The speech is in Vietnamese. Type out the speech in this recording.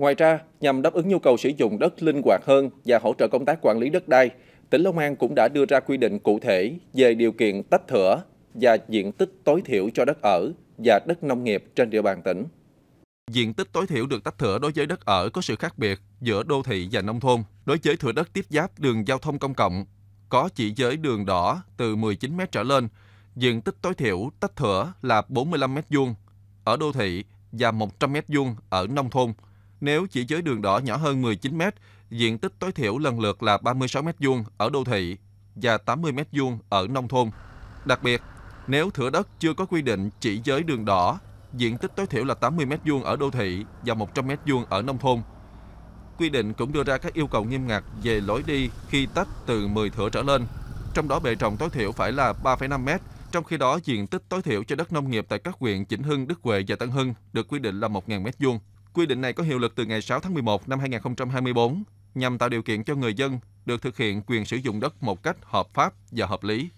Ngoài ra, nhằm đáp ứng nhu cầu sử dụng đất linh hoạt hơn và hỗ trợ công tác quản lý đất đai, tỉnh Long An cũng đã đưa ra quy định cụ thể về điều kiện tách thửa và diện tích tối thiểu cho đất ở và đất nông nghiệp trên địa bàn tỉnh. Diện tích tối thiểu được tách thửa đối với đất ở có sự khác biệt giữa đô thị và nông thôn. Đối với thửa đất tiếp giáp đường giao thông công cộng, có chỉ giới đường đỏ từ 19m trở lên, diện tích tối thiểu tách thửa là 45m vuông ở đô thị và 100m vuông ở nông thôn – nếu chỉ giới đường đỏ nhỏ hơn 19 m, diện tích tối thiểu lần lượt là 36 m vuông ở đô thị và 80 m vuông ở nông thôn. Đặc biệt, nếu thửa đất chưa có quy định chỉ giới đường đỏ, diện tích tối thiểu là 80 m vuông ở đô thị và 100 m vuông ở nông thôn. Quy định cũng đưa ra các yêu cầu nghiêm ngặt về lối đi khi tách từ 10 thửa trở lên, trong đó bề rộng tối thiểu phải là 3,5 m, trong khi đó diện tích tối thiểu cho đất nông nghiệp tại các huyện Chỉnh Hưng, Đức Huệ và Tân Hưng được quy định là 1.000 m vuông. Quy định này có hiệu lực từ ngày 6 tháng 11 năm 2024 nhằm tạo điều kiện cho người dân được thực hiện quyền sử dụng đất một cách hợp pháp và hợp lý.